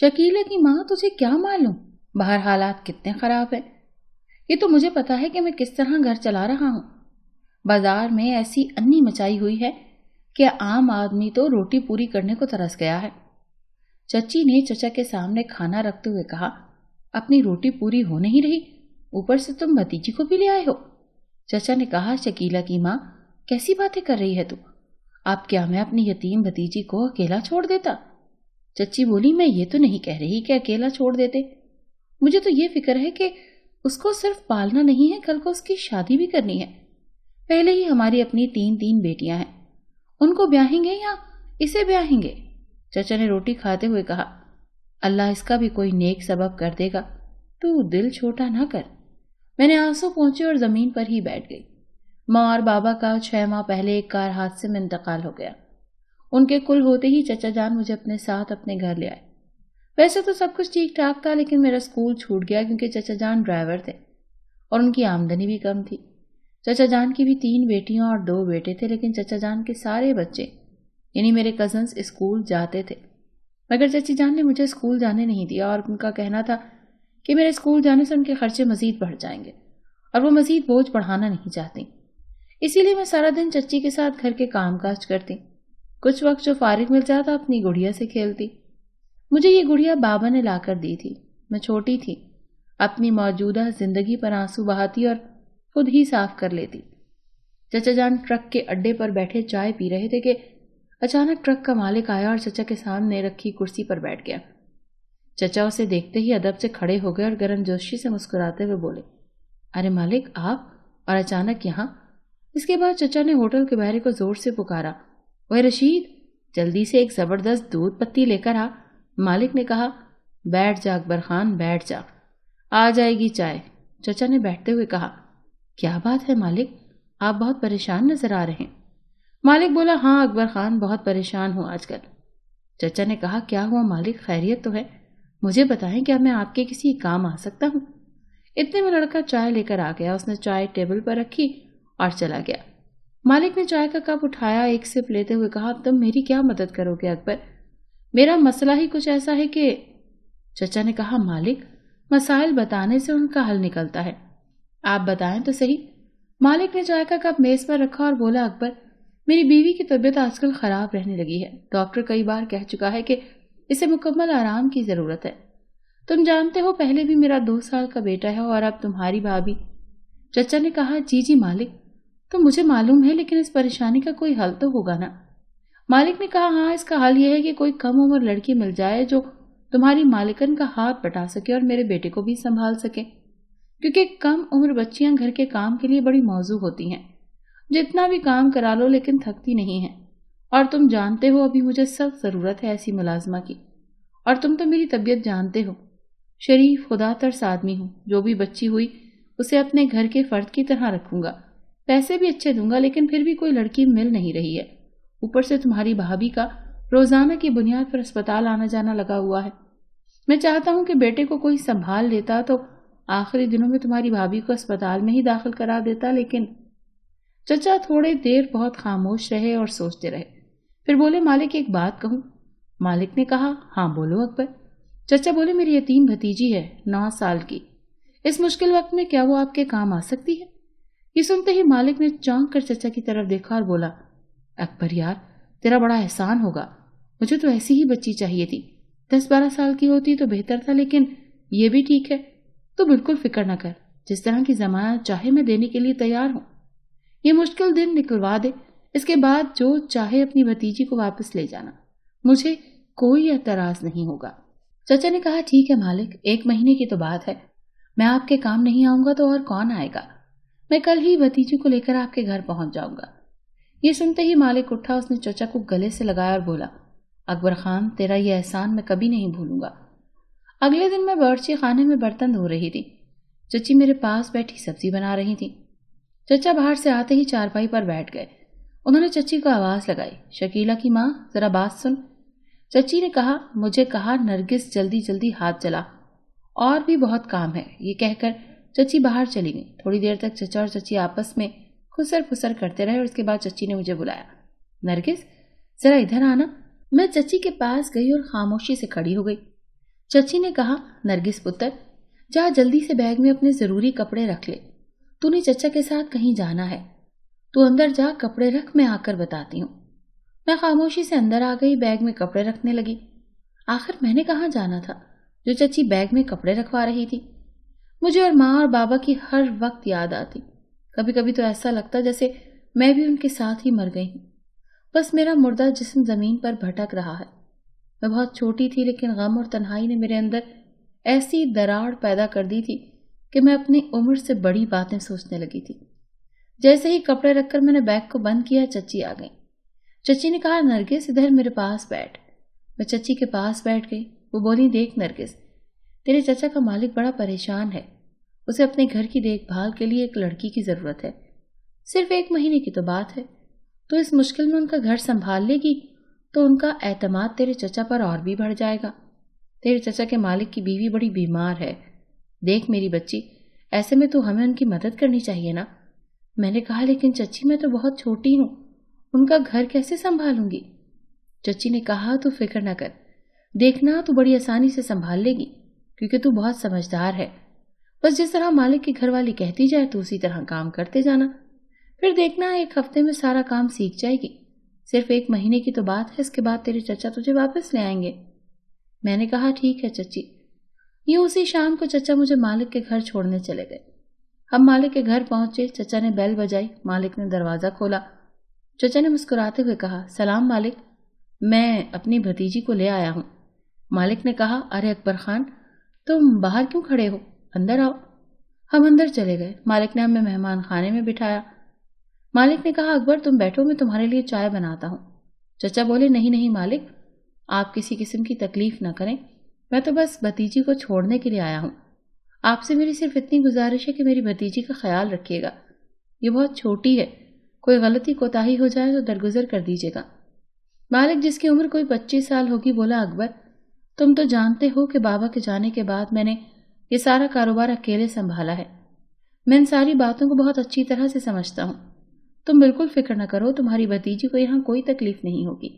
शकीला की माँ तुझे क्या मालूम बाहर हालात कितने खराब है ये तो मुझे पता है कि मैं किस तरह घर चला रहा हूँ बाजार में ऐसी अन्नी मचाई हुई है कि आम आदमी तो रोटी पूरी करने को तरस गया है चची ने चचा के सामने खाना रखते हुए कहा अपनी रोटी पूरी हो नहीं रही ऊपर से तुम भतीजी को भी ले आए हो चचा ने कहा शकीला की माँ कैसी बातें कर रही है तू आप क्या मैं अपनी यतीम भतीजी को अकेला छोड़ देता चच्ची बोली मैं ये तो नहीं कह रही कि अकेला छोड़ देते मुझे तो ये फिक्र है कि उसको सिर्फ पालना नहीं है कल को उसकी शादी भी करनी है पहले ही हमारी अपनी तीन तीन बेटियां हैं उनको ब्याहेंगे या इसे ब्याहेंगे चचा ने रोटी खाते हुए कहा अल्लाह इसका भी कोई नेक सबब कर देगा तू दिल छोटा ना कर मैंने आंसू पहुंचे और जमीन पर ही बैठ गई माँ और बाबा का छह माह पहले एक कार हादसे में इंतकाल हो गया उनके कुल होते ही चचा जान मुझे अपने साथ अपने घर ले आए वैसे तो सब कुछ ठीक ठाक था लेकिन मेरा स्कूल छूट गया क्योंकि चचा जान ड्राइवर थे और उनकी आमदनी भी कम थी चचा जान की भी तीन बेटियां और दो बेटे थे लेकिन चचा जान के सारे बच्चे यानी मेरे कजन्स स्कूल जाते थे मगर चची जान ने मुझे स्कूल जाने नहीं दिया और उनका कहना था कि मेरे स्कूल जाने से उनके खर्चे मजीद बढ़ जाएंगे और वो मजीद बोझ बढ़ाना नहीं चाहती इसीलिए मैं सारा दिन चची के साथ घर के काम काज करती कुछ वक्त जो फारिग मिल जाता अपनी गुड़िया से खेलती मुझे ये गुड़िया बाबा ने लाकर दी थी मैं छोटी थी अपनी मौजूदा जिंदगी पर आंसू बहाती और खुद ही साफ कर लेती चचा जान ट्रक के अड्डे पर बैठे चाय पी रहे थे कि अचानक ट्रक का मालिक आया और चचा के सामने रखी कुर्सी पर बैठ गया चचा उसे देखते ही अदब से खड़े हो गए और गर्म जोशी से मुस्कुराते हुए बोले अरे मालिक आप और अचानक यहाँ इसके बाद चचा ने होटल के बहरे को जोर से पुकारा वह रशीद जल्दी से एक जबरदस्त दूध पत्ती लेकर आ मालिक ने कहा बैठ जा अकबर खान बैठ जा आ जाएगी चाय चचा ने बैठते हुए कहा क्या बात है मालिक आप बहुत परेशान नजर आ रहे हैं मालिक बोला हाँ अकबर खान बहुत परेशान हूँ आजकल चचा ने कहा क्या हुआ मालिक खैरियत तो है मुझे बताएं क्या मैं आपके किसी काम आ सकता हूँ इतने में लड़का चाय लेकर आ गया उसने चाय टेबल पर रखी और चला गया मालिक ने चाय का कप उठाया एक सिप लेते हुए कहा तुम मेरी क्या मदद करोगे अकबर मेरा मसला ही कुछ ऐसा है कि चचा ने कहा मालिक मसाइल बताने से उनका हल निकलता है आप बताएं तो सही मालिक ने चाय का कप मेज पर रखा और बोला अकबर मेरी बीवी की तबीयत आजकल खराब रहने लगी है डॉक्टर कई बार कह चुका है कि इसे मुकम्मल आराम की जरूरत है तुम जानते हो पहले भी मेरा दो साल का बेटा है और अब तुम्हारी भाभी चचा ने कहा जी जी मालिक तो मुझे मालूम है लेकिन इस परेशानी का कोई हल तो होगा ना मालिक ने कहा हाँ इसका हल यह है कि कोई कम उम्र लड़की मिल जाए जो तुम्हारी मालिकन का हाथ बटा सके और मेरे बेटे को भी संभाल सके क्योंकि कम उम्र बच्चियां घर के काम के लिए बड़ी मौजू होती हैं जितना भी काम करा लो लेकिन थकती नहीं है और तुम जानते हो अभी मुझे सख्त ज़रूरत है ऐसी मुलाजमा की और तुम तो मेरी तबीयत जानते हो शरीफ खुदा तरस आदमी हूँ जो भी बच्ची हुई उसे अपने घर के फर्द की तरह रखूंगा पैसे भी अच्छे दूंगा लेकिन फिर भी कोई लड़की मिल नहीं रही है ऊपर से तुम्हारी भाभी का रोजाना की बुनियाद पर अस्पताल आना जाना लगा हुआ है मैं चाहता हूं कि बेटे को कोई संभाल लेता तो आखिरी दिनों में तुम्हारी भाभी को अस्पताल में ही दाखिल करा देता लेकिन चचा थोड़े देर बहुत खामोश रहे और सोचते रहे फिर बोले मालिक एक बात कहूँ मालिक ने कहा हाँ बोलो अकबर चचा बोले मेरी यतीम भतीजी है नौ साल की इस मुश्किल वक्त में क्या वो आपके काम आ सकती है ये सुनते ही मालिक ने चौंक कर चचा की तरफ देखा और बोला अकबर यार तेरा बड़ा एहसान होगा मुझे तो ऐसी ही बच्ची चाहिए थी दस बारह साल की होती तो बेहतर था लेकिन ये भी ठीक है तो बिल्कुल फिक्र न कर जिस तरह की जमानत चाहे मैं देने के लिए तैयार हूं ये मुश्किल दिन निकलवा दे इसके बाद जो चाहे अपनी भतीजी को वापस ले जाना मुझे कोई एतराज नहीं होगा चचा ने कहा ठीक है मालिक एक महीने की तो बात है मैं आपके काम नहीं आऊंगा तो और कौन आएगा मैं कल ही भतीजी को लेकर आपके घर पहुंच जाऊंगा ये सुनते ही मालिक उठा उसने चचा को गले से लगाया और बोला अकबर खान तेरा यह एहसान मैं कभी नहीं भूलूंगा अगले दिन मैं बर्ची खाने में बर्तन धो रही थी चची मेरे पास बैठी सब्जी बना रही थी चचा बाहर से आते ही चारपाई पर बैठ गए उन्होंने चची को आवाज लगाई शकीला की माँ जरा बात सुन चची ने कहा मुझे कहा नरगिस जल्दी जल्दी हाथ चला और भी बहुत काम है ये कहकर चची बाहर चली गई थोड़ी देर तक चचा और चची आपस में खुसर फुसर करते रहे और उसके बाद चची ने मुझे बुलाया नरगिस जरा इधर आना मैं चची के पास गई और खामोशी से खड़ी हो गई चची ने कहा नरगिस पुत्र जा जल्दी से बैग में अपने जरूरी कपड़े रख ले तूने चचा के साथ कहीं जाना है तू अंदर जा कपड़े रख मैं आकर बताती हूँ मैं खामोशी से अंदर आ गई बैग में कपड़े रखने लगी आखिर मैंने कहाँ जाना था जो चची बैग में कपड़े रखवा रही थी मुझे और माँ और बाबा की हर वक्त याद आती कभी कभी तो ऐसा लगता जैसे मैं भी उनके साथ ही मर गई हूँ बस मेरा मुर्दा जिसम जमीन पर भटक रहा है मैं बहुत छोटी थी लेकिन गम और तन्हाई ने मेरे अंदर ऐसी दरार पैदा कर दी थी कि मैं अपनी उम्र से बड़ी बातें सोचने लगी थी जैसे ही कपड़े रखकर मैंने बैग को बंद किया चची आ गई चची ने कहा नरगिस इधर मेरे पास बैठ मैं चची के पास बैठ गई वो बोली देख नरगिस तेरे चाचा का मालिक बड़ा परेशान है उसे अपने घर की देखभाल के लिए एक लड़की की ज़रूरत है सिर्फ एक महीने की तो बात है तो इस मुश्किल में उनका घर संभाल लेगी तो उनका एतमाद तेरे चचा पर और भी बढ़ जाएगा तेरे चचा के मालिक की बीवी बड़ी बीमार है देख मेरी बच्ची ऐसे में तो हमें उनकी मदद करनी चाहिए ना मैंने कहा लेकिन चची मैं तो बहुत छोटी हूँ उनका घर कैसे संभालूंगी चची ने कहा तो फिक्र ना कर देखना तो बड़ी आसानी से संभाल लेगी क्योंकि तू बहुत समझदार है बस जिस तरह मालिक की घरवाली कहती जाए तो उसी तरह काम करते जाना फिर देखना एक हफ्ते में सारा काम सीख जाएगी सिर्फ एक महीने की तो बात है इसके बाद तेरे चचा तुझे वापस ले आएंगे मैंने कहा ठीक है चची ये उसी शाम को चचा मुझे मालिक के घर छोड़ने चले गए हम मालिक के घर पहुंचे चचा ने बेल बजाई मालिक ने दरवाजा खोला चचा ने मुस्कुराते हुए कहा सलाम मालिक मैं अपनी भतीजी को ले आया हूँ मालिक ने कहा अरे अकबर खान तुम बाहर क्यों खड़े हो अंदर आओ हम अंदर चले गए मालिक ने हमें मेहमान खाने में बिठाया मालिक ने कहा अकबर तुम बैठो मैं तुम्हारे लिए चाय बनाता हूँ चचा बोले नहीं नहीं मालिक आप किसी किस्म की तकलीफ ना करें मैं तो बस भतीजी को छोड़ने के लिए आया हूँ आपसे मेरी सिर्फ इतनी गुजारिश है कि मेरी भतीजी का ख्याल रखिएगा ये बहुत छोटी है कोई गलती कोताही हो जाए तो दरगुजर कर दीजिएगा मालिक जिसकी उम्र कोई पच्चीस साल होगी बोला अकबर तुम तो जानते हो कि बाबा के जाने के बाद मैंने ये सारा कारोबार अकेले संभाला है मैं इन सारी बातों को बहुत अच्छी तरह से समझता हूँ तुम बिल्कुल फिक्र न करो तुम्हारी भतीजी को यहाँ कोई तकलीफ नहीं होगी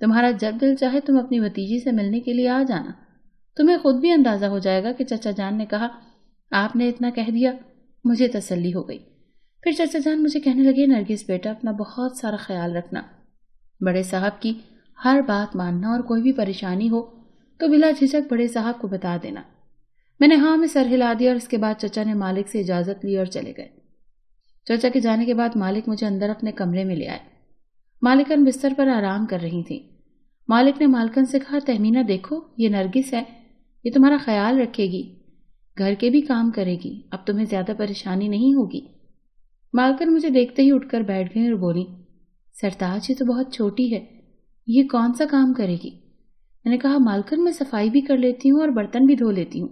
तुम्हारा जब दिल चाहे तुम अपनी भतीजी से मिलने के लिए आ जाना तुम्हें खुद भी अंदाजा हो जाएगा कि चचा जान ने कहा आपने इतना कह दिया मुझे तसल्ली हो गई फिर चचा जान मुझे कहने लगे नरगिस बेटा अपना बहुत सारा ख्याल रखना बड़े साहब की हर बात मानना और कोई भी परेशानी हो तो बिला झिझक बड़े साहब को बता देना मैंने हाँ में सर हिला दिया और इसके बाद चचा ने मालिक से इजाजत ली और चले गए चचा के जाने के बाद मालिक मुझे अंदर अपने कमरे में ले आए मालिकन बिस्तर पर आराम कर रही थी मालिक ने मालकन से कहा तहमीना देखो ये नरगिस है ये तुम्हारा ख्याल रखेगी घर के भी काम करेगी अब तुम्हें ज्यादा परेशानी नहीं होगी मालकन मुझे देखते ही उठकर बैठ गई और बोली सरताज ये तो बहुत छोटी है ये कौन सा काम करेगी मैंने कहा मालकन मैं सफाई भी कर लेती हूँ और बर्तन भी धो लेती हूँ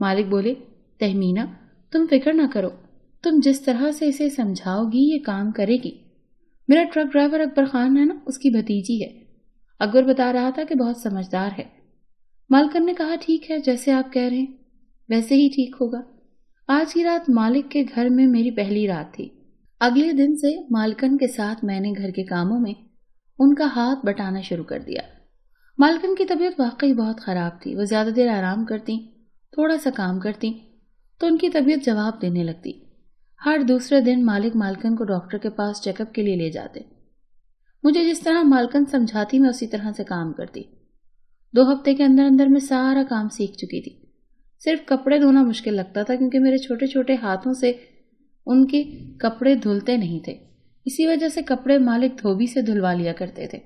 मालिक बोले तहमीना तुम फिक्र ना करो तुम जिस तरह से इसे समझाओगी ये काम करेगी मेरा ट्रक ड्राइवर अकबर खान है ना उसकी भतीजी है अकबर बता रहा था कि बहुत समझदार है मालकन ने कहा ठीक है जैसे आप कह रहे हैं वैसे ही ठीक होगा आज की रात मालिक के घर में मेरी पहली रात थी अगले दिन से मालकन के साथ मैंने घर के कामों में उनका हाथ बटाना शुरू कर दिया मालकिन की तबीयत वाकई बहुत ख़राब थी वो ज़्यादा देर आराम करती थोड़ा सा काम करती तो उनकी तबीयत जवाब देने लगती हर दूसरे दिन मालिक मालकन को डॉक्टर के पास चेकअप के लिए ले जाते मुझे जिस तरह मालकन समझाती मैं उसी तरह से काम करती दो हफ्ते के अंदर अंदर मैं सारा काम सीख चुकी थी सिर्फ कपड़े धोना मुश्किल लगता था क्योंकि मेरे छोटे छोटे हाथों से उनके कपड़े धुलते नहीं थे इसी वजह से कपड़े मालिक धोबी से धुलवा लिया करते थे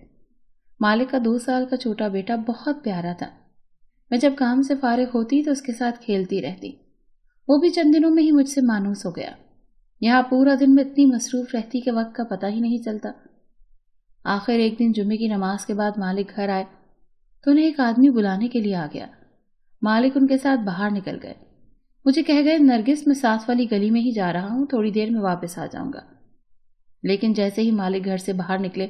मालिक का दो साल का छोटा बेटा बहुत प्यारा था मैं जब काम से फारिग होती तो उसके साथ खेलती रहती वो भी चंद दिनों में ही मुझसे मानूस हो गया यहाँ पूरा दिन मैं इतनी मसरूफ रहती कि वक्त का पता ही नहीं चलता आखिर एक दिन जुमे की नमाज के बाद मालिक घर आए तो उन्हें एक आदमी बुलाने के लिए आ गया मालिक उनके साथ बाहर निकल गए मुझे कह गए नरगिस मैं सास वाली गली में ही जा रहा हूँ थोड़ी देर में वापस आ जाऊंगा लेकिन जैसे ही मालिक घर से बाहर निकले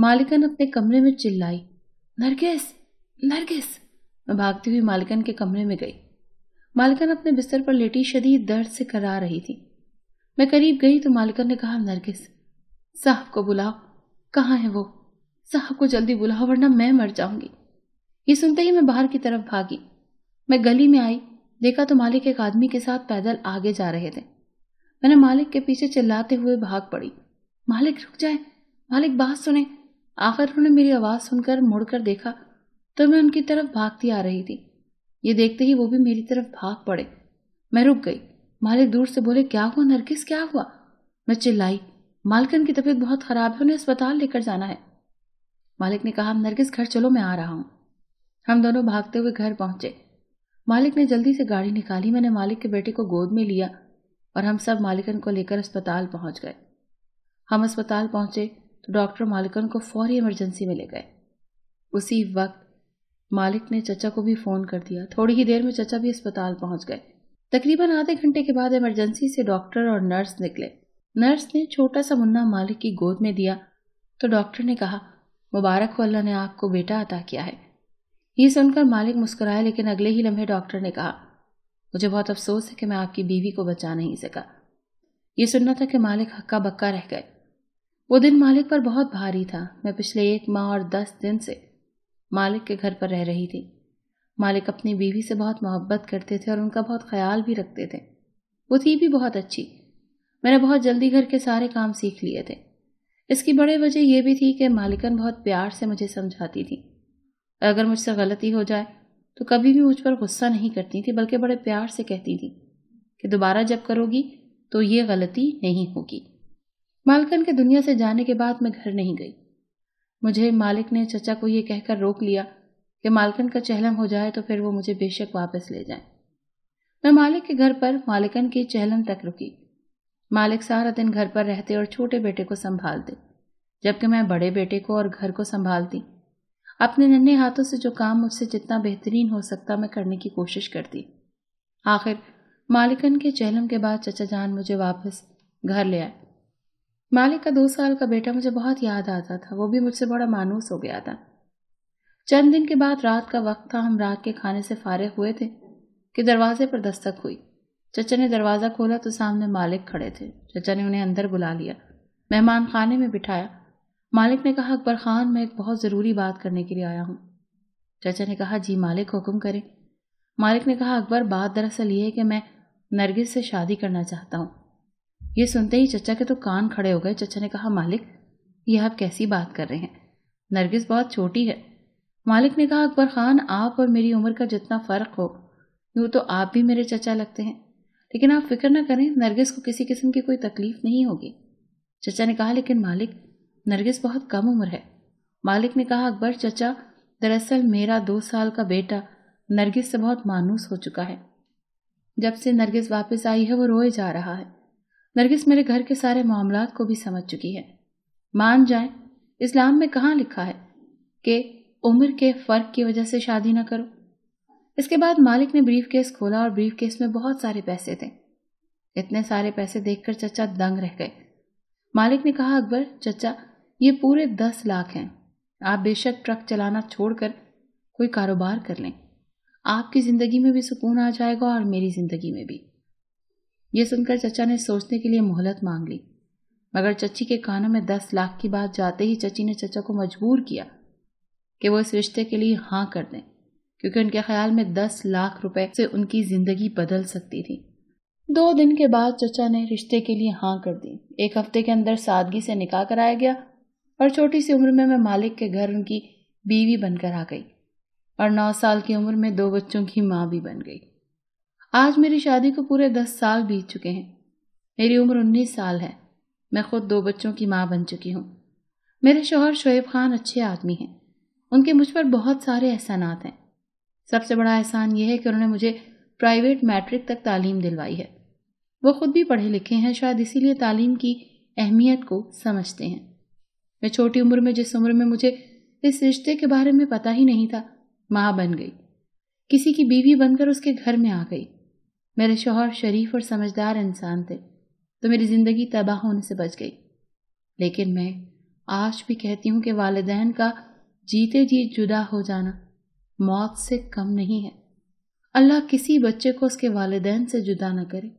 मालिकन अपने कमरे में चिल्लाई नरगिस नरगिस मैं भागती हुई मालिकन के कमरे में गई मालिकन अपने बिस्तर पर लेटी शदीद दर्द से करा रही थी मैं करीब गई तो मालिकन ने कहा नरगिस साहब को बुलाओ कहाँ है वो साहब को जल्दी बुलाओ वरना मैं मर जाऊंगी ये सुनते ही मैं बाहर की तरफ भागी मैं गली में आई देखा तो मालिक एक आदमी के साथ पैदल आगे जा रहे थे मैंने मालिक के पीछे चिल्लाते हुए भाग पड़ी मालिक रुक जाए मालिक बात सुने आखिर उन्होंने मेरी आवाज़ सुनकर मुड़कर देखा तो मैं उनकी तरफ भागती आ रही थी ये देखते ही वो भी मेरी तरफ भाग पड़े मैं रुक गई मालिक दूर से बोले क्या हुआ नरगिस क्या हुआ मैं चिल्लाई मालकन की तबीयत बहुत ख़राब है उन्हें अस्पताल लेकर जाना है मालिक ने कहा नरगिस घर चलो मैं आ रहा हूँ हम दोनों भागते हुए घर पहुंचे मालिक ने जल्दी से गाड़ी निकाली मैंने मालिक के बेटे को गोद में लिया और हम सब मालिकन को लेकर अस्पताल पहुंच गए हम अस्पताल पहुंचे तो डॉक्टर मालिकन को फौरी इमरजेंसी में ले गए उसी वक्त मालिक ने चचा को भी फ़ोन कर दिया थोड़ी ही देर में चचा भी अस्पताल पहुंच गए तकरीबन आधे घंटे के बाद इमरजेंसी से डॉक्टर और नर्स निकले नर्स ने छोटा सा मुन्ना मालिक की गोद में दिया तो डॉक्टर ने कहा मुबारक हो अल्लाह ने आपको बेटा अता किया है ये सुनकर मालिक मुस्कुराए लेकिन अगले ही लम्हे डॉक्टर ने कहा मुझे बहुत अफसोस है कि मैं आपकी बीवी को बचा नहीं सका ये सुनना था कि मालिक हक्का बक्का रह गए वो दिन मालिक पर बहुत भारी था मैं पिछले एक माह और दस दिन से मालिक के घर पर रह रही थी मालिक अपनी बीवी से बहुत मोहब्बत करते थे और उनका बहुत ख्याल भी रखते थे वो थी भी बहुत अच्छी मैंने बहुत जल्दी घर के सारे काम सीख लिए थे इसकी बड़ी वजह यह भी थी कि मालिकन बहुत प्यार से मुझे समझाती थी अगर मुझसे गलती हो जाए तो कभी भी मुझ पर गुस्सा नहीं करती थी बल्कि बड़े प्यार से कहती थी कि दोबारा जब करोगी तो ये गलती नहीं होगी मालकन के दुनिया से जाने के बाद मैं घर नहीं गई मुझे मालिक ने चचा को यह कहकर रोक लिया कि मालकन का चहलम हो जाए तो फिर वो मुझे बेशक वापस ले जाए मैं मालिक के घर पर मालिकन की चहलम तक रुकी मालिक सारा दिन घर पर रहते और छोटे बेटे को संभालते जबकि मैं बड़े बेटे को और घर को संभालती अपने नन्हे हाथों से जो काम मुझसे जितना बेहतरीन हो सकता मैं करने की कोशिश करती आखिर मालिकन के चहलम के बाद चचा जान मुझे वापस घर ले आए मालिक का दो साल का बेटा मुझे बहुत याद आता था वो भी मुझसे बड़ा मानूस हो गया था चंद दिन के बाद रात का वक्त था हम रात के खाने से फारे हुए थे कि दरवाजे पर दस्तक हुई चचा ने दरवाज़ा खोला तो सामने मालिक खड़े थे चचा ने उन्हें अंदर बुला लिया मेहमान खाने में बिठाया मालिक ने कहा अकबर खान मैं एक बहुत ज़रूरी बात करने के लिए आया हूँ चचा ने कहा जी मालिक हुक्म करें मालिक ने कहा अकबर बात दरअसल ये है कि मैं नरगिस से शादी करना चाहता हूँ ये सुनते ही चचा के तो कान खड़े हो गए चचा ने कहा मालिक यह आप कैसी बात कर रहे हैं नरगिस बहुत छोटी है मालिक ने कहा अकबर खान आप और मेरी उम्र का जितना फ़र्क हो यूँ तो आप भी मेरे चचा लगते हैं लेकिन आप फिक्र ना करें नरगिस को किसी किस्म की कोई तकलीफ नहीं होगी चचा ने कहा लेकिन मालिक नरगिस बहुत कम उम्र है मालिक ने कहा अकबर चचा दरअसल मेरा दो साल का बेटा नरगिस से बहुत मानूस हो चुका है जब से नरगिस वापस आई है वो रोए जा रहा है नरगिस मेरे घर के सारे मामला को भी समझ चुकी है मान जाए इस्लाम में कहा लिखा है कि उम्र के फ़र्क की वजह से शादी ना करो इसके बाद मालिक ने ब्रीफ केस खोला और ब्रीफ केस में बहुत सारे पैसे थे इतने सारे पैसे देखकर चचा दंग रह गए मालिक ने कहा अकबर चचा ये पूरे दस लाख हैं आप बेशक ट्रक चलाना छोड़कर कोई कारोबार कर लें आपकी ज़िंदगी में भी सुकून आ जाएगा और मेरी ज़िंदगी में भी ये सुनकर चचा ने सोचने के लिए मोहलत मांग ली मगर चची के कानों में दस लाख की बात जाते ही चची ने चचा को मजबूर किया कि वो इस रिश्ते के लिए हाँ कर दें क्योंकि उनके ख्याल में दस लाख रुपए से उनकी ज़िंदगी बदल सकती थी दो दिन के बाद चचा ने रिश्ते के लिए हाँ कर दी एक हफ्ते के अंदर सादगी से निकाह कराया गया और छोटी सी उम्र में मैं मालिक के घर उनकी बीवी बनकर आ गई और नौ साल की उम्र में दो बच्चों की माँ भी बन गई आज मेरी शादी को पूरे दस साल बीत चुके हैं मेरी उम्र उन्नीस साल है मैं खुद दो बच्चों की माँ बन चुकी हूँ मेरे शोहर शोएब खान अच्छे आदमी हैं उनके मुझ पर बहुत सारे एहसानात हैं सबसे बड़ा एहसान यह है कि उन्होंने मुझे प्राइवेट मैट्रिक तक तालीम दिलवाई है वो खुद भी पढ़े लिखे हैं शायद इसीलिए तालीम की अहमियत को समझते हैं मैं छोटी उम्र में जिस उम्र में मुझे इस रिश्ते के बारे में पता ही नहीं था माँ बन गई किसी की बीवी बनकर उसके घर में आ गई मेरे शोहर शरीफ और समझदार इंसान थे तो मेरी ज़िंदगी तबाह होने से बच गई लेकिन मैं आज भी कहती हूँ कि वालदेन का जीते जी जुदा हो जाना मौत से कम नहीं है अल्लाह किसी बच्चे को उसके वालदेन से जुदा ना करे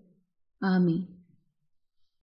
आमीन